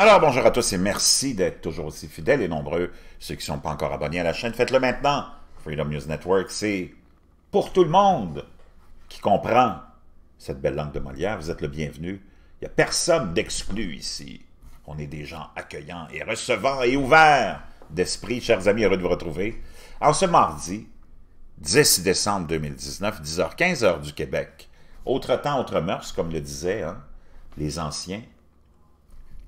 Alors, bonjour à tous et merci d'être toujours aussi fidèles et nombreux. Ceux qui ne sont pas encore abonnés à la chaîne, faites-le maintenant. Freedom News Network, c'est pour tout le monde qui comprend cette belle langue de Molière. Vous êtes le bienvenu. Il n'y a personne d'exclu ici. On est des gens accueillants et recevants et ouverts d'esprit. Chers amis, heureux de vous retrouver. En ce mardi, 10 décembre 2019, 10h, 15 du Québec. Autre temps, autre mœurs, comme le disaient hein, les anciens.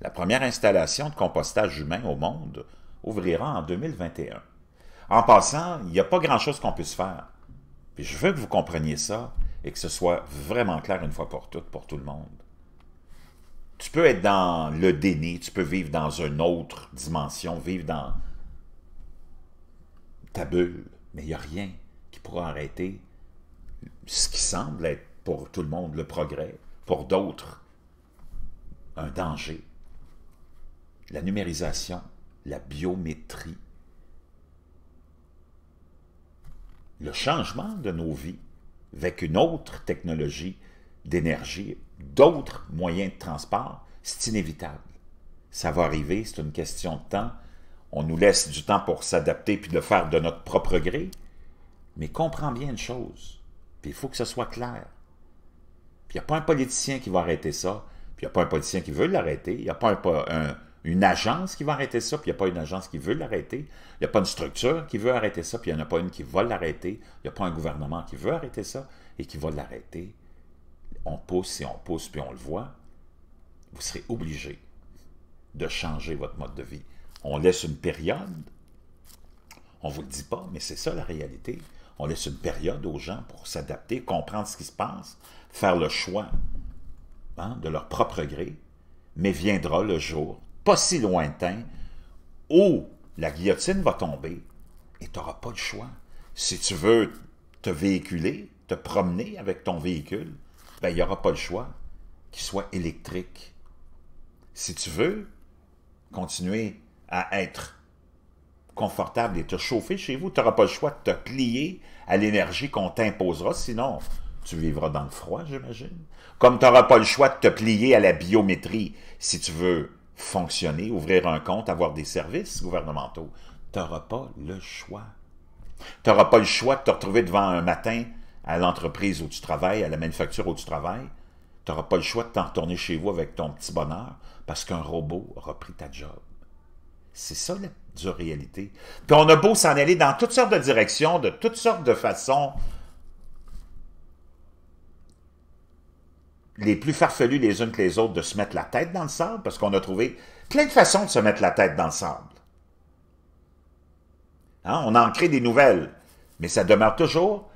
La première installation de compostage humain au monde ouvrira en 2021. En passant, il n'y a pas grand-chose qu'on puisse faire. je veux que vous compreniez ça et que ce soit vraiment clair une fois pour toutes pour tout le monde. Tu peux être dans le déni, tu peux vivre dans une autre dimension, vivre dans ta bulle, mais il n'y a rien qui pourra arrêter ce qui semble être pour tout le monde le progrès, pour d'autres un danger la numérisation, la biométrie, le changement de nos vies avec une autre technologie d'énergie, d'autres moyens de transport, c'est inévitable. Ça va arriver, c'est une question de temps. On nous laisse du temps pour s'adapter puis de le faire de notre propre gré. Mais comprends bien une chose, puis il faut que ce soit clair. il n'y a pas un politicien qui va arrêter ça, puis il n'y a pas un politicien qui veut l'arrêter, il n'y a pas un, une agence qui va arrêter ça, puis il n'y a pas une agence qui veut l'arrêter. Il n'y a pas une structure qui veut arrêter ça, puis il n'y en a pas une qui va l'arrêter. Il n'y a pas un gouvernement qui veut arrêter ça et qui va l'arrêter. On pousse et on pousse, puis on le voit. Vous serez obligé de changer votre mode de vie. On laisse une période. On ne vous le dit pas, mais c'est ça la réalité. On laisse une période aux gens pour s'adapter, comprendre ce qui se passe, faire le choix hein, de leur propre gré, mais viendra le jour pas si lointain, où la guillotine va tomber et tu n'auras pas le choix. Si tu veux te véhiculer, te promener avec ton véhicule, ben, il n'y aura pas le choix qu'il soit électrique. Si tu veux continuer à être confortable et te chauffer chez vous, tu n'auras pas le choix de te plier à l'énergie qu'on t'imposera, sinon tu vivras dans le froid, j'imagine. Comme tu n'auras pas le choix de te plier à la biométrie si tu veux fonctionner, ouvrir un compte, avoir des services gouvernementaux, tu n'auras pas le choix. Tu n'auras pas le choix de te retrouver devant un matin à l'entreprise où tu travailles, à la manufacture où tu travailles. Tu n'auras pas le choix de t'en retourner chez vous avec ton petit bonheur parce qu'un robot aura pris ta job. C'est ça la dure réalité. Puis on a beau s'en aller dans toutes sortes de directions, de toutes sortes de façons, les plus farfelues les unes que les autres de se mettre la tête dans le sable, parce qu'on a trouvé plein de façons de se mettre la tête dans le sable. Hein, on en ancré des nouvelles, mais ça demeure toujours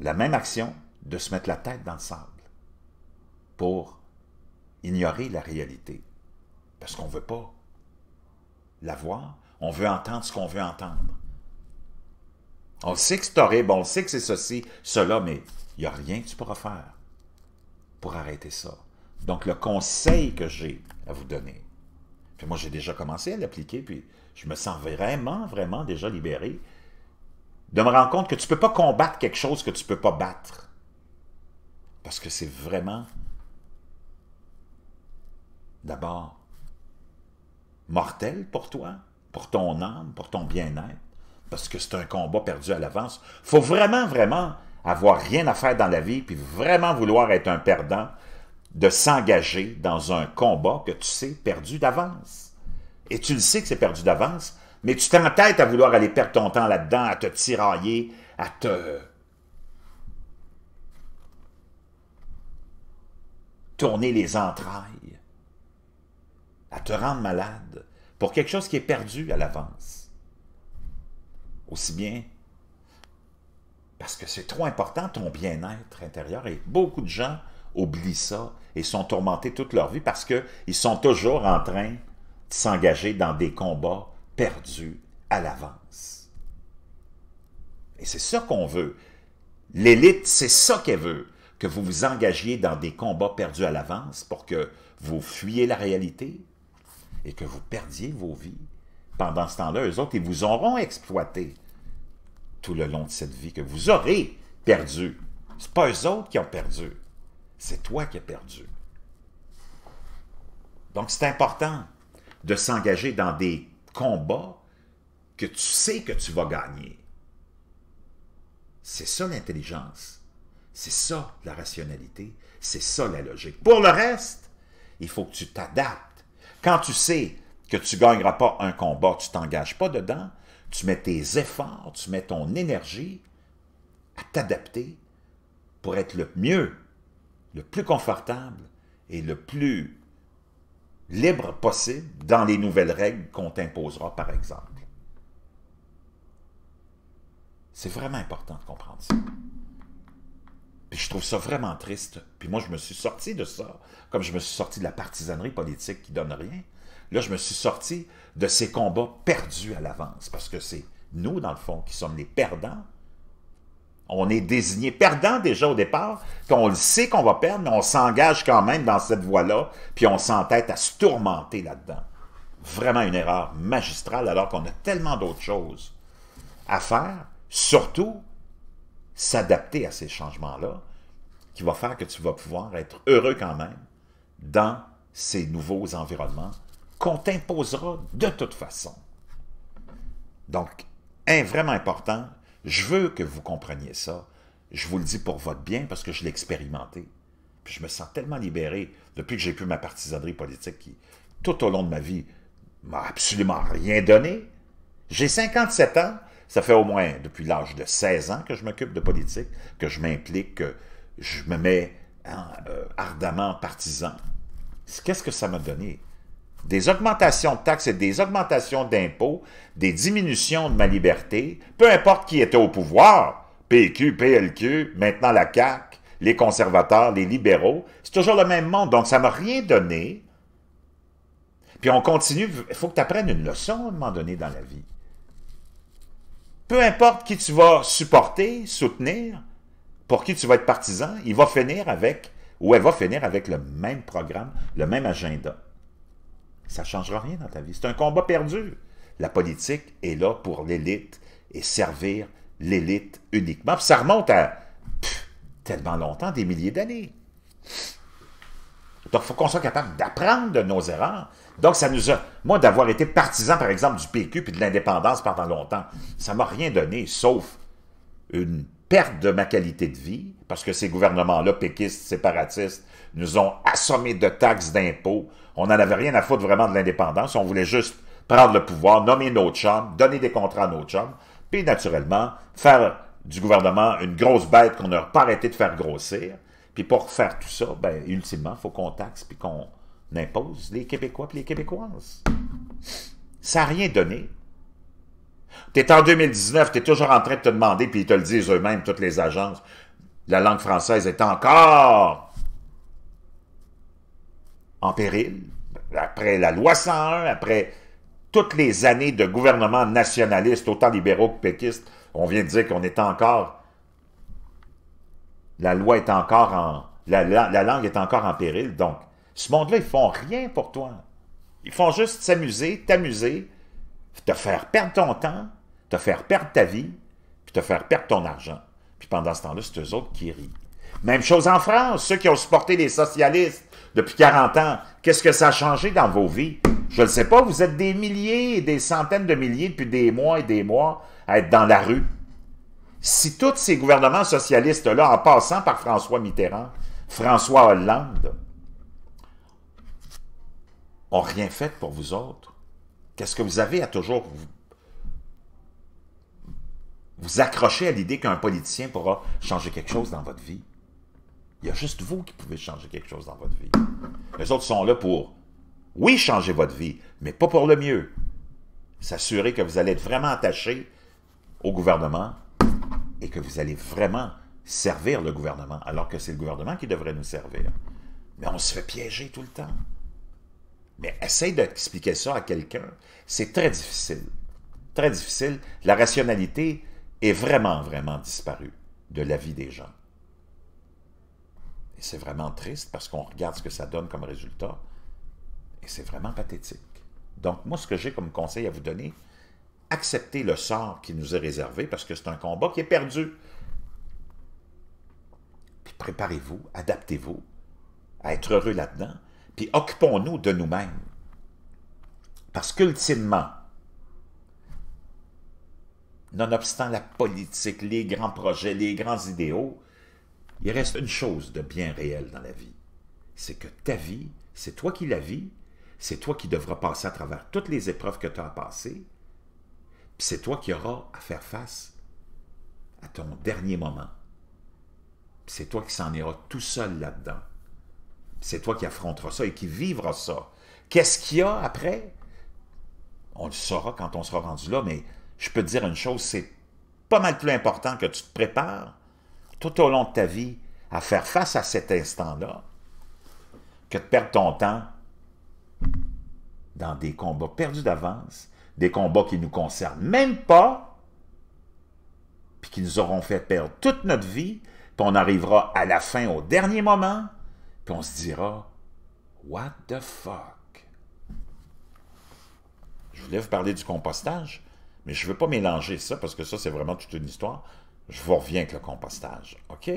la même action de se mettre la tête dans le sable pour ignorer la réalité, parce qu'on ne veut pas la voir, on veut entendre ce qu'on veut entendre. On le sait que c'est horrible, on le sait que c'est ceci, cela, mais il n'y a rien que tu pourras faire arrêter ça. Donc, le conseil que j'ai à vous donner, puis moi, j'ai déjà commencé à l'appliquer, puis je me sens vraiment, vraiment déjà libéré de me rendre compte que tu ne peux pas combattre quelque chose que tu ne peux pas battre. Parce que c'est vraiment, d'abord, mortel pour toi, pour ton âme, pour ton bien-être, parce que c'est un combat perdu à l'avance. faut vraiment, vraiment avoir rien à faire dans la vie, puis vraiment vouloir être un perdant, de s'engager dans un combat que tu sais perdu d'avance. Et tu le sais que c'est perdu d'avance, mais tu t'entêtes à vouloir aller perdre ton temps là-dedans, à te tirailler, à te... tourner les entrailles, à te rendre malade pour quelque chose qui est perdu à l'avance. Aussi bien parce que c'est trop important, ton bien-être intérieur. Et beaucoup de gens oublient ça et sont tourmentés toute leur vie parce qu'ils sont toujours en train de s'engager dans des combats perdus à l'avance. Et c'est ça qu'on veut. L'élite, c'est ça qu'elle veut, que vous vous engagiez dans des combats perdus à l'avance pour que vous fuyiez la réalité et que vous perdiez vos vies. Pendant ce temps-là, eux autres, ils vous auront exploité tout le long de cette vie que vous aurez perdu. C'est pas eux autres qui ont perdu. C'est toi qui as perdu. Donc, c'est important de s'engager dans des combats que tu sais que tu vas gagner. C'est ça l'intelligence. C'est ça la rationalité. C'est ça la logique. Pour le reste, il faut que tu t'adaptes. Quand tu sais que tu ne gagneras pas un combat, tu ne t'engages pas dedans, tu mets tes efforts, tu mets ton énergie à t'adapter pour être le mieux, le plus confortable et le plus libre possible dans les nouvelles règles qu'on t'imposera, par exemple. C'est vraiment important de comprendre ça. Puis je trouve ça vraiment triste. Puis moi, je me suis sorti de ça, comme je me suis sorti de la partisanerie politique qui donne rien. Là, je me suis sorti de ces combats perdus à l'avance, parce que c'est nous, dans le fond, qui sommes les perdants. On est désignés perdants déjà au départ, qu'on le sait qu'on va perdre, mais on s'engage quand même dans cette voie-là, puis on s'entête à se tourmenter là-dedans. Vraiment une erreur magistrale, alors qu'on a tellement d'autres choses à faire, surtout s'adapter à ces changements-là, qui va faire que tu vas pouvoir être heureux quand même dans ces nouveaux environnements qu'on t'imposera de toute façon. Donc, un vraiment important, je veux que vous compreniez ça. Je vous le dis pour votre bien parce que je l'ai expérimenté. Puis je me sens tellement libéré depuis que j'ai pu ma partisanerie politique qui, tout au long de ma vie, m'a absolument rien donné. J'ai 57 ans, ça fait au moins depuis l'âge de 16 ans que je m'occupe de politique, que je m'implique, que je me mets hein, euh, en, ardemment partisan. Qu'est-ce que ça m'a donné? des augmentations de taxes et des augmentations d'impôts, des diminutions de ma liberté, peu importe qui était au pouvoir, PQ, PLQ, maintenant la CAQ, les conservateurs, les libéraux, c'est toujours le même monde. Donc, ça ne m'a rien donné. Puis on continue, il faut que tu apprennes une leçon à un moment donné dans la vie. Peu importe qui tu vas supporter, soutenir, pour qui tu vas être partisan, il va finir avec, ou elle va finir avec le même programme, le même agenda. Ça ne changera rien dans ta vie. C'est un combat perdu. La politique est là pour l'élite et servir l'élite uniquement. Puis ça remonte à tellement longtemps, des milliers d'années. Donc, il faut qu'on soit capable d'apprendre de nos erreurs. Donc, ça nous a... Moi, d'avoir été partisan, par exemple, du PQ puis de l'indépendance pendant longtemps, ça m'a rien donné, sauf une perte de ma qualité de vie, parce que ces gouvernements-là, péquistes, séparatistes, nous ont assommés de taxes, d'impôts. On n'en avait rien à foutre vraiment de l'indépendance. On voulait juste prendre le pouvoir, nommer notre chambre, donner des contrats à notre chambre, puis naturellement, faire du gouvernement une grosse bête qu'on n'a pas arrêté de faire grossir. Puis pour faire tout ça, ben, ultimement, il faut qu'on taxe puis qu'on impose les Québécois et les Québécoises. Ça n'a rien donné. Tu es en 2019, tu es toujours en train de te demander, puis ils te le disent eux-mêmes, toutes les agences, la langue française est encore en péril. Après la loi 101, après toutes les années de gouvernement nationaliste, autant libéraux que péquistes, on vient de dire qu'on est encore... La loi est encore en... La, la, langue est encore en péril, donc ce monde-là, ils font rien pour toi. Ils font juste s'amuser, t'amuser, te faire perdre ton temps, te faire perdre ta vie, puis te faire perdre ton argent. Puis pendant ce temps-là, c'est eux autres qui rient. Même chose en France, ceux qui ont supporté les socialistes depuis 40 ans, qu'est-ce que ça a changé dans vos vies? Je ne sais pas, vous êtes des milliers et des centaines de milliers depuis des mois et des mois à être dans la rue. Si tous ces gouvernements socialistes-là, en passant par François Mitterrand, François Hollande, ont rien fait pour vous autres, Qu'est-ce que vous avez à toujours vous, accrocher à l'idée qu'un politicien pourra changer quelque chose dans votre vie? Il y a juste vous qui pouvez changer quelque chose dans votre vie. Les autres sont là pour, oui, changer votre vie, mais pas pour le mieux. S'assurer que vous allez être vraiment attaché au gouvernement et que vous allez vraiment servir le gouvernement, alors que c'est le gouvernement qui devrait nous servir. Mais on se fait piéger tout le temps. Mais essaye d'expliquer ça à quelqu'un. C'est très difficile. Très difficile. La rationalité est vraiment, vraiment disparue de la vie des gens. Et c'est vraiment triste parce qu'on regarde ce que ça donne comme résultat. Et c'est vraiment pathétique. Donc, moi, ce que j'ai comme conseil à vous donner, acceptez le sort qui nous est réservé parce que c'est un combat qui est perdu. Puis préparez-vous, adaptez-vous à être heureux là-dedans puis occupons-nous de nous-mêmes. Parce qu'ultimement, nonobstant la politique, les grands projets, les grands idéaux, il reste une chose de bien réel dans la vie. C'est que ta vie, c'est toi qui la vis, c'est toi qui devras passer à travers toutes les épreuves que tu as passées, puis c'est toi qui auras à faire face à ton dernier moment. C'est toi qui s'en iras tout seul là-dedans c'est toi qui affronteras ça et qui vivras ça. Qu'est-ce qu'il y a après? On le saura quand on sera rendu là, mais je peux te dire une chose, c'est pas mal plus important que tu te prépares tout au long de ta vie à faire face à cet instant-là que de perdre ton temps dans des combats perdus d'avance, des combats qui ne nous concernent même pas, puis qui nous auront fait perdre toute notre vie, puis on arrivera à la fin au dernier moment, puis on se dira, what the fuck? Je voulais vous parler du compostage, mais je ne veux pas mélanger ça parce que ça, c'est vraiment toute une histoire. Je vous reviens avec le compostage, OK?